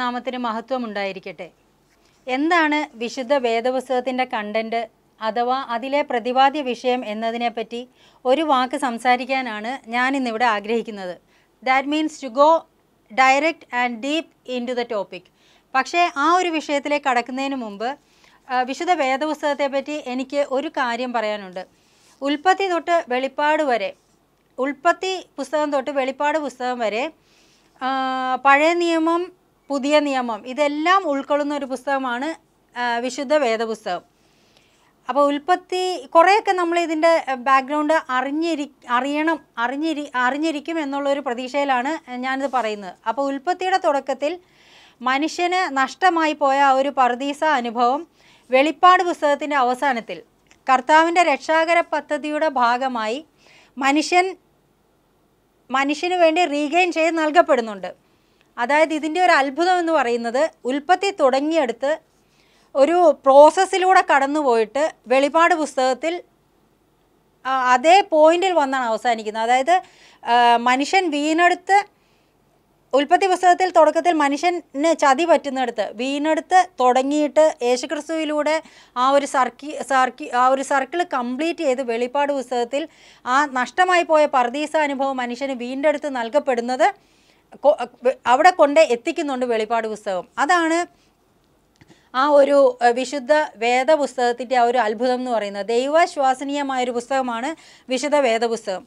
നാമത്തിന് മഹത്വമുണ്ടായിരിക്കട്ടെ എന്താണ് വിശുദ്ധ വേദപുസ്തകത്തിൻ്റെ കണ്ടൻറ്റ് അഥവാ അതിലെ പ്രതിപാദ്യ വിഷയം എന്നതിനെപ്പറ്റി ഒരു വാക്ക് സംസാരിക്കാനാണ് ഞാനിന്നിവിടെ ആഗ്രഹിക്കുന്നത് that means to go direct and deep into the topic പക്ഷേ ആ ഒരു വിഷയത്തിലേക്ക് കടക്കുന്നതിന് മുമ്പ് വിശുദ്ധ വേദപുസ്തകത്തെപ്പറ്റി എനിക്ക് ഒരു കാര്യം പറയാനുണ്ട് ഉൽപ്പത്തി തൊട്ട് വെളിപ്പാട് വരെ ഉൽപ്പത്തി പുസ്തകം തൊട്ട് വെളിപ്പാട് പുസ്തകം വരെ പഴയ നിയമം പുതിയ നിയമം ഇതെല്ലാം ഉൾക്കൊള്ളുന്ന ഒരു പുസ്തകമാണ് വിശുദ്ധ വേദപുസ്തകം അപ്പോൾ ഉൽപ്പത്തി കുറേയൊക്കെ നമ്മൾ ഇതിൻ്റെ ബാക്ക്ഗ്രൗണ്ട് അറിഞ്ഞിരി അറിയണം അറിഞ്ഞിരി അറിഞ്ഞിരിക്കും എന്നുള്ളൊരു പ്രതീക്ഷയിലാണ് ഞാനിത് പറയുന്നത് അപ്പോൾ ഉൽപ്പത്തിയുടെ തുടക്കത്തിൽ മനുഷ്യന് നഷ്ടമായി പോയ ആ ഒരു പർദീസ അനുഭവം വെളിപ്പാട് പുസ്തകത്തിൻ്റെ അവസാനത്തിൽ കർത്താവിൻ്റെ രക്ഷാകര പദ്ധതിയുടെ ഭാഗമായി മനുഷ്യൻ മനുഷ്യന് വേണ്ടി റീഗെയിൻ ചെയ്ത് നൽകപ്പെടുന്നുണ്ട് അതായത് ഇതിൻ്റെ ഒരു അത്ഭുതം എന്ന് പറയുന്നത് ഉൽപ്പത്തി തുടങ്ങിയെടുത്ത് ഒരു പ്രോസസ്സിലൂടെ കടന്നു പോയിട്ട് വെളിപാട് പുസ്തകത്തിൽ അതേ പോയിന്റിൽ വന്നാണ് അവസാനിക്കുന്നത് അതായത് മനുഷ്യൻ വീണെടുത്ത് ഉൽപ്പത്തി പുസ്തകത്തിൽ തുടക്കത്തിൽ മനുഷ്യന് ചതി പറ്റുന്നിടത്ത് വീണെടുത്ത് തുടങ്ങിയിട്ട് യേശുക്രിസ്തുവിലൂടെ ആ ഒരു സർക്കി സർക്കി ആ ഒരു സർക്കിൾ കംപ്ലീറ്റ് ചെയ്ത് വെളിപ്പാട് പുസ്തകത്തിൽ ആ നഷ്ടമായി പോയ പർദീസ അനുഭവം മനുഷ്യന് വീണ്ടെടുത്ത് നൽകപ്പെടുന്നത് അവിടെ കൊണ്ട് എത്തിക്കുന്നുണ്ട് വെളിപ്പാട് പുസ്തകം അതാണ് ആ ഒരു വിശുദ്ധ വേദപുസ്തകത്തിൻ്റെ ആ ഒരു അത്ഭുതം എന്ന് പറയുന്നത് ദൈവശ്വാസനീയമായൊരു പുസ്തകമാണ് വിശുദ്ധ വേദപുസ്തകം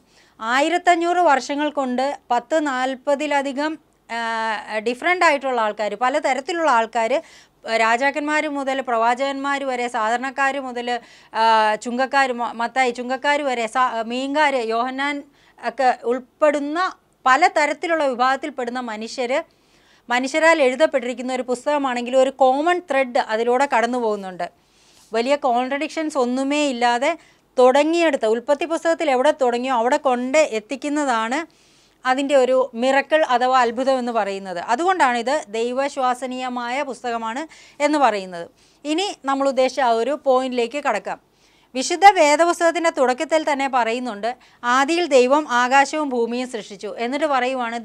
ആയിരത്തഞ്ഞൂറ് വർഷങ്ങൾ കൊണ്ട് പത്ത് നാൽപ്പതിലധികം ഡിഫറെൻ്റ് ആയിട്ടുള്ള ആൾക്കാർ പലതരത്തിലുള്ള ആൾക്കാർ രാജാക്കന്മാർ മുതൽ പ്രവാചകന്മാർ വരെ സാധാരണക്കാർ മുതൽ ചുങ്കക്കാർ മത്തായി ചുങ്കക്കാർ വരെ മീൻകാർ യോഹന്നാൻ ഒക്കെ ഉൾപ്പെടുന്ന പല തരത്തിലുള്ള വിഭാഗത്തിൽപ്പെടുന്ന മനുഷ്യർ മനുഷ്യരാൽ എഴുതപ്പെട്ടിരിക്കുന്ന ഒരു പുസ്തകമാണെങ്കിലും ഒരു കോമൺ ത്രെഡ് അതിലൂടെ കടന്നു പോകുന്നുണ്ട് വലിയ കോൺട്രഡിക്ഷൻസ് ഒന്നുമേ ഇല്ലാതെ തുടങ്ങിയെടുത്ത ഉൽപ്പത്തി പുസ്തകത്തിൽ എവിടെ തുടങ്ങിയോ അവിടെ കൊണ്ട് എത്തിക്കുന്നതാണ് അതിൻ്റെ ഒരു മിറക്കിൾ അഥവാ അത്ഭുതം എന്ന് പറയുന്നത് അതുകൊണ്ടാണിത് ഇത് ദൈവശ്വാസനീയമായ പുസ്തകമാണ് എന്ന് പറയുന്നത് ഇനി നമ്മൾ ഉദ്ദേശിച്ച ആ ഒരു പോയിന്റിലേക്ക് കടക്കാം വിശുദ്ധ വേദപുസ്തകത്തിൻ്റെ തുടക്കത്തിൽ തന്നെ പറയുന്നുണ്ട് ആദിയിൽ ദൈവം ആകാശവും ഭൂമിയും സൃഷ്ടിച്ചു എന്നിട്ട് പറയുവാണ്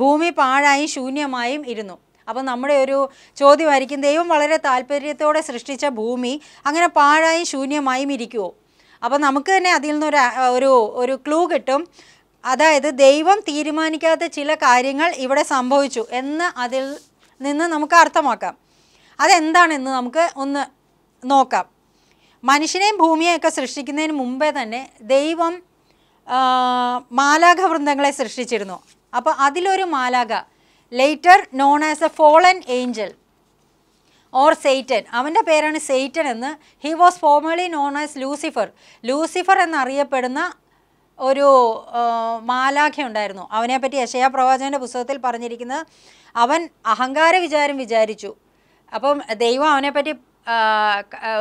ഭൂമി പാഴായും ശൂന്യമായും ഇരുന്നു അപ്പം നമ്മുടെ ഒരു ചോദ്യമായിരിക്കും ദൈവം വളരെ താല്പര്യത്തോടെ സൃഷ്ടിച്ച ഭൂമി അങ്ങനെ പാഴായും ശൂന്യമായും ഇരിക്കുമോ അപ്പം നമുക്ക് തന്നെ അതിൽ നിന്നൊരു ഒരു ഒരു ക്ലൂ കിട്ടും അതായത് ദൈവം തീരുമാനിക്കാത്ത ചില കാര്യങ്ങൾ ഇവിടെ സംഭവിച്ചു എന്ന് അതിൽ നിന്ന് നമുക്ക് അർത്ഥമാക്കാം അതെന്താണെന്ന് നമുക്ക് ഒന്ന് നോക്കാം മനുഷ്യനെയും ഭൂമിയെയൊക്കെ സൃഷ്ടിക്കുന്നതിന് മുമ്പേ തന്നെ ദൈവം മാലാഖ വൃന്ദങ്ങളെ സൃഷ്ടിച്ചിരുന്നു അപ്പോൾ അതിലൊരു മാലാക later known as a fallen angel or Satan അവൻ്റെ പേരാണ് സെയ്റ്റൻ എന്ന് he was formerly known as Lucifer Lucifer എന്നറിയപ്പെടുന്ന ഒരു മാലാഖയുണ്ടായിരുന്നു പറ്റി യശയാ പ്രവാചകൻ്റെ പുസ്തകത്തിൽ പറഞ്ഞിരിക്കുന്നത് അവൻ അഹങ്കാര വിചാരം വിചാരിച്ചു അപ്പം ദൈവം അവനെപ്പറ്റി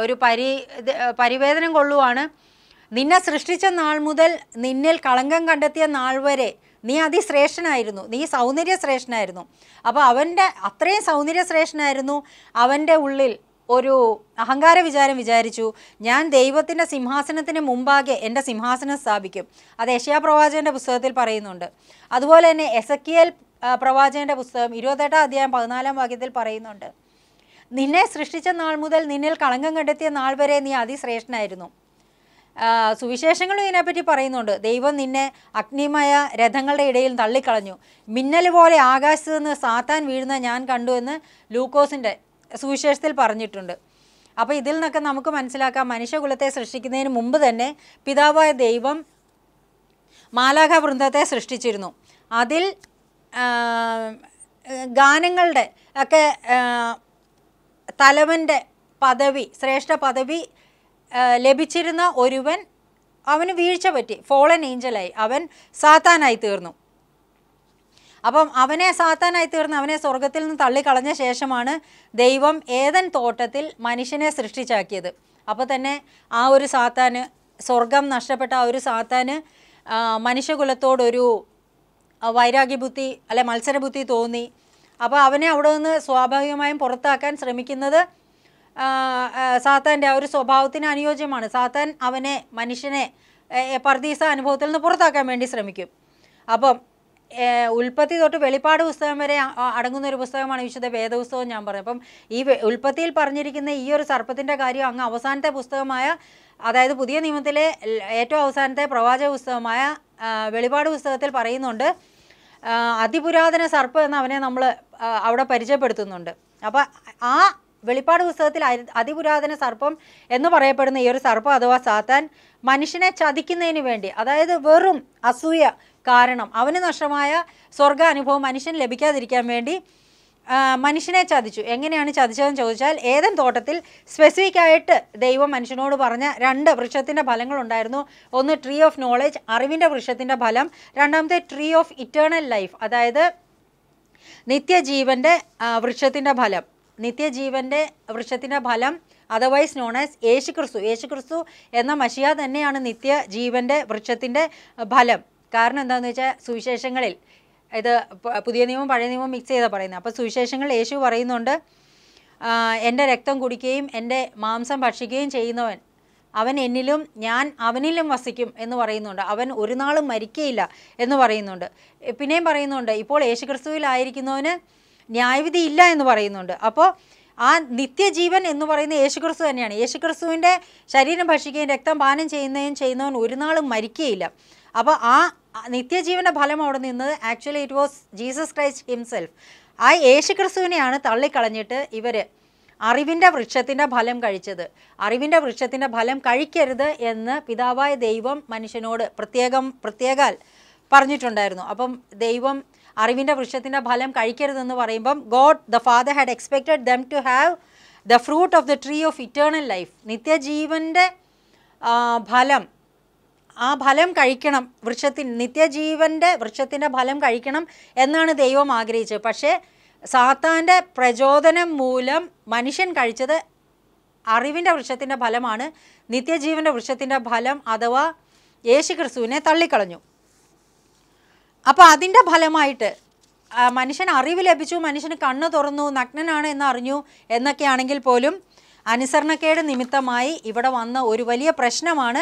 ഒരു പരി പരിവേദനം കൊള്ളുവാണ് നിന്നെ സൃഷ്ടിച്ച നാൾ മുതൽ നിന്നിൽ കളങ്കം കണ്ടെത്തിയ നാൾ വരെ നീ അതിശ്രേഷ്ഠനായിരുന്നു നീ സൗന്ദര്യശ്രേഷ്ഠനായിരുന്നു അപ്പോൾ അവൻ്റെ അത്രയും സൗന്ദര്യശ്രേഷ്ഠനായിരുന്നു അവൻ്റെ ഉള്ളിൽ ഒരു അഹങ്കാര വിചാരം വിചാരിച്ചു ഞാൻ ദൈവത്തിൻ്റെ സിംഹാസനത്തിന് മുമ്പാകെ എൻ്റെ സിംഹാസനം സ്ഥാപിക്കും അത് യഷ്യാ പുസ്തകത്തിൽ പറയുന്നുണ്ട് അതുപോലെ തന്നെ എസക്കിയൽ പ്രവാചകൻ്റെ പുസ്തകം ഇരുപത്തെട്ടാം അധ്യായം പതിനാലാം വാക്യത്തിൽ പറയുന്നുണ്ട് നിന്നെ സൃഷ്ടിച്ച നാൾ മുതൽ നിന്നിൽ കളങ്കം കണ്ടെത്തിയ നാൾ വരെ നീ അതിശ്രേഷ്ഠനായിരുന്നു സുവിശേഷങ്ങളും ഇതിനെപ്പറ്റി പറയുന്നുണ്ട് ദൈവം നിന്നെ അഗ്നിമയ രഥങ്ങളുടെ ഇടയിൽ തള്ളിക്കളഞ്ഞു മിന്നൽ പോലെ ആകാശത്ത് നിന്ന് സാത്താൻ വീഴുന്ന ഞാൻ കണ്ടു എന്ന് ലൂക്കോസിൻ്റെ സുവിശേഷത്തിൽ പറഞ്ഞിട്ടുണ്ട് അപ്പോൾ ഇതിൽ നിന്നൊക്കെ നമുക്ക് മനസ്സിലാക്കാം മനുഷ്യകുലത്തെ സൃഷ്ടിക്കുന്നതിന് മുമ്പ് തന്നെ പിതാവായ ദൈവം മാലാഖ വൃന്ദത്തെ സൃഷ്ടിച്ചിരുന്നു അതിൽ ഗാനങ്ങളുടെ ഒക്കെ തലവൻ്റെ പദവി ശ്രേഷ്ഠ പദവി ലഭിച്ചിരുന്ന ഒരുവൻ അവന് വീഴ്ച പറ്റി ഫോളൻ ഏഞ്ചലായി അവൻ സാത്താനായി തീർന്നു അപ്പം അവനെ സാത്താനായി തീർന്ന് അവനെ സ്വർഗത്തിൽ നിന്ന് തള്ളിക്കളഞ്ഞ ശേഷമാണ് ദൈവം ഏതൻ തോട്ടത്തിൽ മനുഷ്യനെ സൃഷ്ടിച്ചാക്കിയത് അപ്പോൾ തന്നെ ആ ഒരു സാത്താന് സ്വർഗം നഷ്ടപ്പെട്ട ആ ഒരു സാത്താന് മനുഷ്യകുലത്തോടൊരു വൈരാഗ്യബുദ്ധി അല്ലെ മത്സരബുദ്ധി തോന്നി അപ്പോൾ അവനെ അവിടെ നിന്ന് സ്വാഭാവികമായും പുറത്താക്കാൻ ശ്രമിക്കുന്നത് സാത്താൻ്റെ ആ ഒരു സ്വഭാവത്തിന് അനുയോജ്യമാണ് സാത്താൻ അവനെ മനുഷ്യനെ പർദീസ അനുഭവത്തിൽ നിന്ന് പുറത്താക്കാൻ വേണ്ടി ശ്രമിക്കും അപ്പം ഉൽപ്പത്തി തൊട്ട് വെളിപ്പാട് പുസ്തകം വരെ അടങ്ങുന്ന ഒരു പുസ്തകമാണ് വിശുദ്ധ വേദപുസ്തകം ഞാൻ പറഞ്ഞു അപ്പം ഈ ഉൽപ്പത്തിയിൽ പറഞ്ഞിരിക്കുന്ന ഈ ഒരു സർപ്പത്തിൻ്റെ കാര്യം അങ്ങ് അവസാനത്തെ പുസ്തകമായ അതായത് പുതിയ നിയമത്തിലെ ഏറ്റവും അവസാനത്തെ പ്രവാചക പുസ്തകമായ വെളിപാട് പുസ്തകത്തിൽ പറയുന്നുണ്ട് അതിപുരാതന സർപ്പം എന്ന് അവനെ നമ്മൾ അവിടെ പരിചയപ്പെടുത്തുന്നുണ്ട് അപ്പോൾ ആ വെളിപ്പാട് പുസ്തകത്തിൽ അതിപുരാതന സർപ്പം എന്ന് പറയപ്പെടുന്ന ഈ ഒരു സർപ്പം അഥവാ സാത്താൻ മനുഷ്യനെ ചതിക്കുന്നതിന് വേണ്ടി അതായത് വെറും അസൂയ കാരണം അവന് നഷ്ടമായ സ്വർഗ അനുഭവം മനുഷ്യന് ലഭിക്കാതിരിക്കാൻ വേണ്ടി മനുഷ്യനെ ചതിച്ചു എങ്ങനെയാണ് ചതിച്ചതെന്ന് ചോദിച്ചാൽ ഏതൻ തോട്ടത്തിൽ സ്പെസിഫിക് ആയിട്ട് ദൈവം മനുഷ്യനോട് പറഞ്ഞ രണ്ട് വൃക്ഷത്തിൻ്റെ ഫലങ്ങളുണ്ടായിരുന്നു ഒന്ന് ട്രീ ഓഫ് നോളേജ് അറിവിൻ്റെ വൃക്ഷത്തിൻ്റെ ഫലം രണ്ടാമത്തെ ട്രീ ഓഫ് ഇറ്റേണൽ ലൈഫ് അതായത് നിത്യജീവൻ്റെ വൃക്ഷത്തിൻ്റെ ഫലം നിത്യജീവൻ്റെ വൃക്ഷത്തിൻ്റെ ഫലം അതർവൈസ് നോൺ ആസ് യേശുക്രിസ്തു യേശുക്രിസ്തു എന്ന മഷിയ തന്നെയാണ് നിത്യജീവൻ്റെ വൃക്ഷത്തിൻ്റെ ഫലം കാരണം എന്താണെന്ന് വെച്ചാൽ സുവിശേഷങ്ങളിൽ ഇത് പുതിയ നിയമം പഴയ നിയമം മിക്സ് ചെയ്താൽ പറയുന്നത് അപ്പോൾ സുവിശേഷങ്ങൾ യേശു പറയുന്നുണ്ട് എൻ്റെ രക്തം കുടിക്കുകയും എൻ്റെ മാംസം ഭക്ഷിക്കുകയും ചെയ്യുന്നവൻ അവൻ എന്നിലും ഞാൻ അവനിലും വസിക്കും എന്ന് പറയുന്നുണ്ട് അവൻ ഒരു നാളും മരിക്കയില്ല എന്ന് പറയുന്നുണ്ട് പിന്നെയും പറയുന്നുണ്ട് ഇപ്പോൾ യേശുക്രിസ്തുവിലായിരിക്കുന്നവന് ന്യായവിധി ഇല്ല എന്ന് പറയുന്നുണ്ട് അപ്പോൾ ആ നിത്യജീവൻ എന്ന് പറയുന്ന യേശുക്രിസ്തു തന്നെയാണ് യേശുക്രിസ്തുവിൻ്റെ ശരീരം ഭക്ഷിക്കുകയും രക്തം പാനം ചെയ്യുന്നതും ചെയ്യുന്നവൻ ഒരു നാളും മരിക്കുകയില്ല അപ്പോൾ ആ നിത്യജീവൻ്റെ ഫലം അവിടെ നിന്നത് actually it was Jesus Christ himself ആ യേശുക്രിസ്തുവിനെയാണ് തള്ളിക്കളഞ്ഞിട്ട് ഇവർ അറിവിൻ്റെ വൃക്ഷത്തിൻ്റെ ഫലം കഴിച്ചത് അറിവിൻ്റെ വൃക്ഷത്തിൻ്റെ ഫലം കഴിക്കരുത് എന്ന് പിതാവായ ദൈവം മനുഷ്യനോട് പ്രത്യേകം പ്രത്യേകാൽ പറഞ്ഞിട്ടുണ്ടായിരുന്നു അപ്പം ദൈവം അറിവിൻ്റെ വൃക്ഷത്തിൻ്റെ ഫലം കഴിക്കരുതെന്ന് പറയുമ്പം God the father had expected them to have the fruit of the tree of eternal life നിത്യജീവൻ്റെ ഫലം ആ ഫലം കഴിക്കണം വൃക്ഷത്തിൻ നിത്യജീവൻ്റെ വൃക്ഷത്തിൻ്റെ ഫലം കഴിക്കണം എന്നാണ് ദൈവം ആഗ്രഹിച്ചത് പക്ഷേ സാത്താൻ്റെ പ്രചോദനം മൂലം മനുഷ്യൻ കഴിച്ചത് അറിവിൻ്റെ വൃക്ഷത്തിൻ്റെ ഫലമാണ് നിത്യജീവൻ്റെ വൃക്ഷത്തിൻ്റെ ഫലം അഥവാ യേശു ക്രിസ്തുവിനെ തള്ളിക്കളഞ്ഞു അപ്പോൾ അതിൻ്റെ ഫലമായിട്ട് മനുഷ്യൻ അറിവ് ലഭിച്ചു മനുഷ്യന് കണ്ണ് തുറന്നു നഗ്നനാണ് എന്ന് അറിഞ്ഞു എന്നൊക്കെയാണെങ്കിൽ പോലും അനുസരണക്കേട് നിമിത്തമായി ഇവിടെ വന്ന ഒരു വലിയ പ്രശ്നമാണ്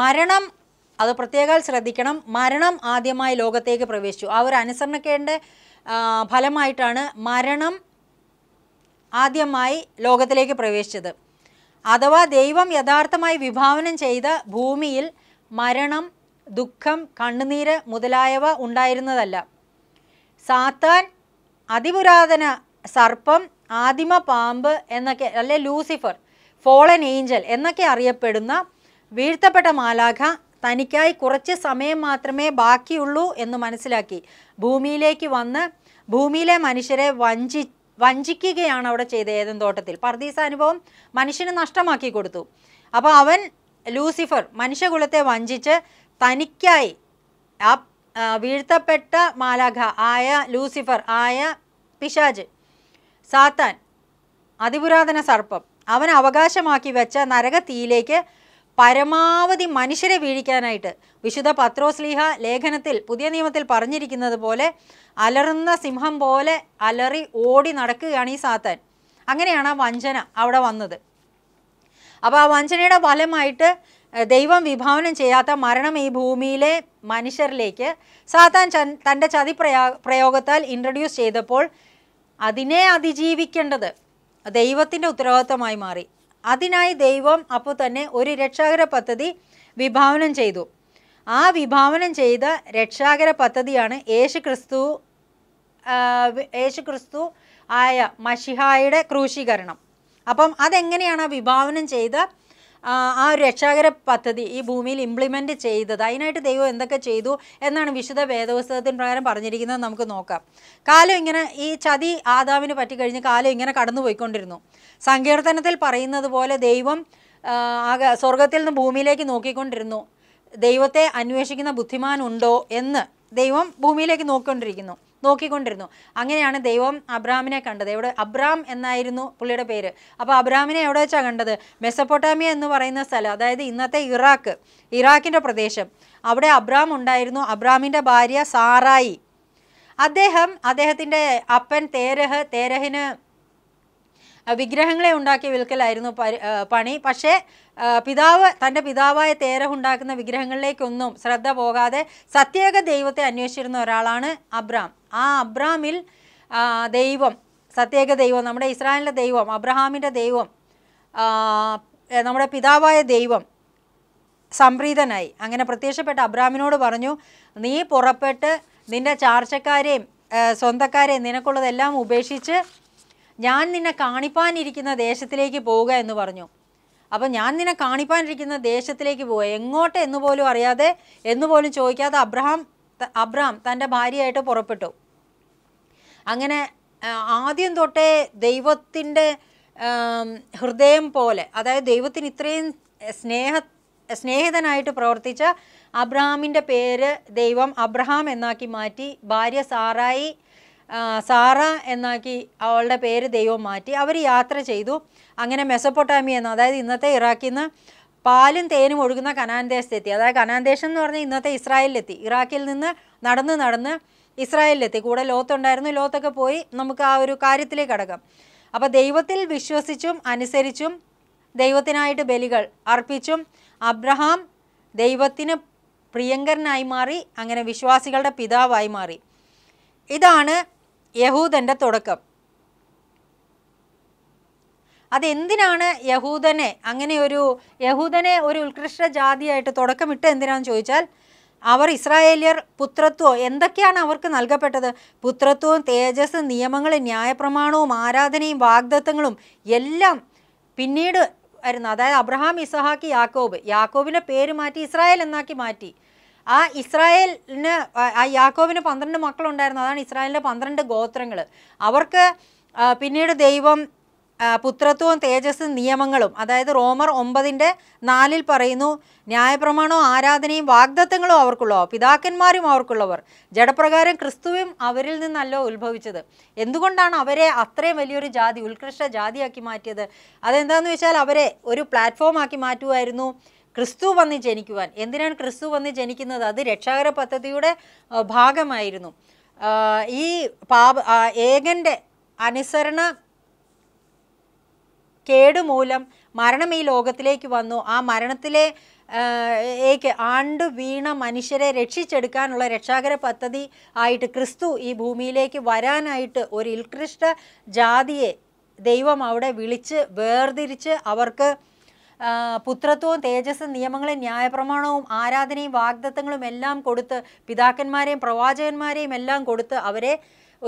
മരണം അത് പ്രത്യേകം ശ്രദ്ധിക്കണം മരണം ആദ്യമായി ലോകത്തേക്ക് പ്രവേശിച്ചു ആ ഒരു അനുസരണക്കേണ്ട ഫലമായിട്ടാണ് മരണം ആദ്യമായി ലോകത്തിലേക്ക് പ്രവേശിച്ചത് അഥവാ ദൈവം യഥാർത്ഥമായി വിഭാവനം ചെയ്ത ഭൂമിയിൽ മരണം ദുഃഖം കണ്ണുനീര് മുതലായവ ഉണ്ടായിരുന്നതല്ല സാത്താൻ അതിപുരാതന സർപ്പം ആദിമ പാമ്പ് എന്നൊക്കെ അല്ലെ ലൂസിഫർ ഫോളൻ ഏഞ്ചൽ എന്നൊക്കെ അറിയപ്പെടുന്ന വീഴ്ത്തപ്പെട്ട മാലാഖ തനിക്കായി കുറച്ച് സമയം മാത്രമേ ബാക്കിയുള്ളൂ എന്ന് മനസ്സിലാക്കി ഭൂമിയിലേക്ക് വന്ന് ഭൂമിയിലെ മനുഷ്യരെ വഞ്ചി വഞ്ചിക്കുകയാണ് അവിടെ ചെയ്ത ഏതൻ തോട്ടത്തിൽ പർദീസ അനുഭവം മനുഷ്യന് നഷ്ടമാക്കി കൊടുത്തു അപ്പോൾ അവൻ ലൂസിഫർ മനുഷ്യകുലത്തെ വഞ്ചിച്ച് തനിക്കായി ആ വീഴ്ത്തപ്പെട്ട മാലാഖ ആയ ലൂസിഫർ ആയ പിശാജ് സാത്താൻ അതിപുരാതന സർപ്പം അവൻ അവകാശമാക്കി വെച്ച നരകത്തിയിലേക്ക് പരമാവധി മനുഷ്യരെ വീഴിക്കാനായിട്ട് വിശുദ്ധ പത്രോസ്ലീഹ ലേഖനത്തിൽ പുതിയ നിയമത്തിൽ പറഞ്ഞിരിക്കുന്നത് പോലെ അലറുന്ന സിംഹം പോലെ അലറി ഓടി നടക്കുകയാണ് ഈ സാത്താൻ അങ്ങനെയാണ് ആ വഞ്ചന അവിടെ വന്നത് അപ്പോൾ ആ വഞ്ചനയുടെ ഫലമായിട്ട് ദൈവം വിഭാവനം ചെയ്യാത്ത മരണം ഈ ഭൂമിയിലെ മനുഷ്യരിലേക്ക് സാത്താൻ തൻ്റെ ചതി പ്രയോഗത്താൽ ഇൻട്രൊഡ്യൂസ് ചെയ്തപ്പോൾ അതിനെ അതിജീവിക്കേണ്ടത് ദൈവത്തിൻ്റെ ഉത്തരവാദിത്തമായി മാറി അതിനായി ദൈവം അപ്പോൾ തന്നെ ഒരു രക്ഷാകര പദ്ധതി വിഭാവനം ചെയ്തു ആ വിഭാവനം ചെയ്ത രക്ഷാകര പദ്ധതിയാണ് യേശു ക്രിസ്തു യേശു ക്രിസ്തു ആയ മഷിഹായുടെ ക്രൂശീകരണം അപ്പം അതെങ്ങനെയാണ് വിഭാവനം ചെയ്ത ആ ഒരു രക്ഷാകര പദ്ധതി ഈ ഭൂമിയിൽ ഇംപ്ലിമെൻറ്റ് ചെയ്തത് അതിനായിട്ട് ദൈവം എന്തൊക്കെ ചെയ്തു എന്നാണ് വിശുദ്ധ വേദപുസ്തകത്തിന് പ്രകാരം പറഞ്ഞിരിക്കുന്നത് നമുക്ക് നോക്കാം കാലം ഇങ്ങനെ ഈ ചതി ആദാവിന് പറ്റിക്കഴിഞ്ഞ് കാലം ഇങ്ങനെ കടന്നുപോയിക്കൊണ്ടിരുന്നു സങ്കീർത്തനത്തിൽ പറയുന്നത് പോലെ ദൈവം ആകെ സ്വർഗത്തിൽ നിന്ന് ഭൂമിയിലേക്ക് നോക്കിക്കൊണ്ടിരുന്നു ദൈവത്തെ അന്വേഷിക്കുന്ന ബുദ്ധിമാനുണ്ടോ എന്ന് ദൈവം ഭൂമിയിലേക്ക് നോക്കിക്കൊണ്ടിരിക്കുന്നു നോക്കിക്കൊണ്ടിരുന്നു അങ്ങനെയാണ് ദൈവം അബ്രാമിനെ കണ്ടത് എവിടെ അബ്രാം എന്നായിരുന്നു പുള്ളിയുടെ പേര് അപ്പോൾ അബ്രാമിനെ എവിടെ വെച്ചാണ് കണ്ടത് മെസ്സപ്പൊട്ടാമിയ എന്ന് പറയുന്ന സ്ഥലം അതായത് ഇന്നത്തെ ഇറാഖ് ഇറാഖിൻ്റെ പ്രദേശം അവിടെ അബ്രാം ഉണ്ടായിരുന്നു അബ്രാമിൻ്റെ ഭാര്യ സാറായി അദ്ദേഹം അദ്ദേഹത്തിൻ്റെ അപ്പൻ തേരഹ് തേരഹിന് വിഗ്രഹങ്ങളെ ഉണ്ടാക്കി വിൽക്കലായിരുന്നു പണി പക്ഷേ പിതാവ് തൻ്റെ പിതാവായ തേരഹ് ഉണ്ടാക്കുന്ന വിഗ്രഹങ്ങളിലേക്കൊന്നും ശ്രദ്ധ പോകാതെ സത്യേക ദൈവത്തെ അന്വേഷിച്ചിരുന്ന ഒരാളാണ് അബ്രാം ആ അബ്രാമിൽ ദൈവം സത്യേക ദൈവം നമ്മുടെ ഇസ്രായേലിൻ്റെ ദൈവം അബ്രഹാമിൻ്റെ ദൈവം നമ്മുടെ പിതാവായ ദൈവം സംപ്രീതനായി അങ്ങനെ പ്രത്യക്ഷപ്പെട്ട അബ്രാമിനോട് പറഞ്ഞു നീ പുറപ്പെട്ട് നിൻ്റെ ചാർച്ചക്കാരെയും സ്വന്തക്കാരെയും നിനക്കുള്ളതെല്ലാം ഉപേക്ഷിച്ച് ഞാൻ നിന്നെ കാണിപ്പാനിരിക്കുന്ന ദേശത്തിലേക്ക് പോവുക എന്ന് പറഞ്ഞു അപ്പോൾ ഞാൻ നിന്നെ കാണിപ്പാനിരിക്കുന്ന ദേശത്തിലേക്ക് പോവുക എങ്ങോട്ട് എന്ന് പോലും അറിയാതെ എന്ന് പോലും ചോദിക്കാതെ അബ്രഹാം അബ്രഹാം തൻ്റെ ഭാര്യയായിട്ട് പുറപ്പെട്ടു അങ്ങനെ ആദ്യം തൊട്ടേ ദൈവത്തിൻ്റെ ഹൃദയം പോലെ അതായത് ദൈവത്തിന് ഇത്രയും സ്നേഹ സ്നേഹിതനായിട്ട് പ്രവർത്തിച്ച അബ്രഹാമിൻ്റെ പേര് ദൈവം അബ്രഹാം എന്നാക്കി മാറ്റി ഭാര്യ സാറായി സാറ എന്നാക്കി അവളുടെ പേര് ദൈവം മാറ്റി അവർ യാത്ര ചെയ്തു അങ്ങനെ മെസ്സപ്പൊട്ടാമിയ എന്ന് അതായത് ഇന്നത്തെ ഇറാഖിൽ നിന്ന് പാലും തേനും ഒഴുകുന്ന കനാൻ ദേശത്തെത്തി അതായത് കനാൻ ദേശം എന്ന് പറഞ്ഞാൽ ഇന്നത്തെ ഇസ്രായേലിലെത്തി ഇറാഖിൽ നിന്ന് നടന്ന് നടന്ന് ഇസ്രായേലിലെത്തി കൂടെ ലോത്തുണ്ടായിരുന്നു ലോത്തൊക്കെ പോയി നമുക്ക് ആ ഒരു കാര്യത്തിലേക്ക് അടക്കാം അപ്പോൾ ദൈവത്തിൽ വിശ്വസിച്ചും അനുസരിച്ചും ദൈവത്തിനായിട്ട് ബലികൾ അർപ്പിച്ചും അബ്രഹാം ദൈവത്തിന് പ്രിയങ്കരനായി മാറി അങ്ങനെ വിശ്വാസികളുടെ പിതാവായി മാറി ഇതാണ് യഹൂദൻ്റെ തുടക്കം അതെന്തിനാണ് യഹൂദനെ അങ്ങനെ ഒരു യഹൂദനെ ഒരു ഉത്കൃഷ്ട ജാതിയായിട്ട് തുടക്കമിട്ട് എന്തിനാണെന്ന് ചോദിച്ചാൽ അവർ ഇസ്രായേലിയർ പുത്രത്വം എന്തൊക്കെയാണ് അവർക്ക് നൽകപ്പെട്ടത് പുത്രത്വവും തേജസ് നിയമങ്ങളും ന്യായപ്രമാണവും ആരാധനയും വാഗ്ദത്തങ്ങളും എല്ലാം പിന്നീട് വരുന്നു അതായത് അബ്രഹാം ഇസഹാക്ക് യാക്കോബ് യാക്കോബിൻ്റെ പേര് മാറ്റി ഇസ്രായേൽ എന്നാക്കി മാറ്റി ആ ഇസ്രായേലിന് ആ യാക്കോബിന് പന്ത്രണ്ട് മക്കളുണ്ടായിരുന്നു അതാണ് ഇസ്രായേലിൻ്റെ പന്ത്രണ്ട് ഗോത്രങ്ങൾ അവർക്ക് പിന്നീട് ദൈവം പുത്രത്വവും തേജസ് നിയമങ്ങളും അതായത് റോമർ ഒമ്പതിൻ്റെ നാലിൽ പറയുന്നു ന്യായപ്രമാണവും ആരാധനയും വാഗ്ദത്തങ്ങളും അവർക്കുള്ളവർ പിതാക്കന്മാരും അവർക്കുള്ളവർ ജഡപ്രകാരം ക്രിസ്തുവും അവരിൽ നിന്നല്ലോ ഉത്ഭവിച്ചത് എന്തുകൊണ്ടാണ് അവരെ അത്രയും വലിയൊരു ജാതി ഉത്കൃഷ്ട ജാതിയാക്കി മാറ്റിയത് അതെന്താണെന്ന് വെച്ചാൽ അവരെ ഒരു പ്ലാറ്റ്ഫോം ആക്കി മാറ്റുമായിരുന്നു ക്രിസ്തു വന്ന് ജനിക്കുവാൻ എന്തിനാണ് ക്രിസ്തു വന്ന് ജനിക്കുന്നത് അത് രക്ഷാകര പദ്ധതിയുടെ ഭാഗമായിരുന്നു ഈ പാപ ഏകൻ്റെ അനുസരണ കേടുമൂലം മരണം ഈ ലോകത്തിലേക്ക് വന്നു ആ മരണത്തിലെ ഏക്ക് ആണ്ട് വീണ മനുഷ്യരെ രക്ഷിച്ചെടുക്കാനുള്ള രക്ഷാകര പദ്ധതി ആയിട്ട് ക്രിസ്തു ഈ ഭൂമിയിലേക്ക് വരാനായിട്ട് ഒരു ഉത്കൃഷ്ട ജാതിയെ ദൈവം അവിടെ വിളിച്ച് വേർതിരിച്ച് അവർക്ക് പുത്രത്വവും തേജസ് നിയമങ്ങളും ന്യായപ്രമാണവും ആരാധനയും വാഗ്ദത്തങ്ങളും എല്ലാം കൊടുത്ത് പിതാക്കന്മാരെയും പ്രവാചകന്മാരെയും എല്ലാം കൊടുത്ത് അവരെ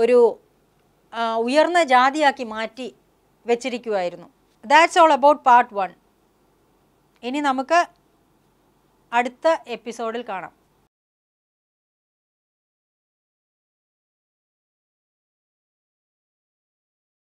ഒരു ഉയർന്ന ജാതിയാക്കി മാറ്റി വെച്ചിരിക്കുമായിരുന്നു that's all about part one ഇനി നമുക്ക് അടുത്ത എപ്പിസോഡിൽ കാണാം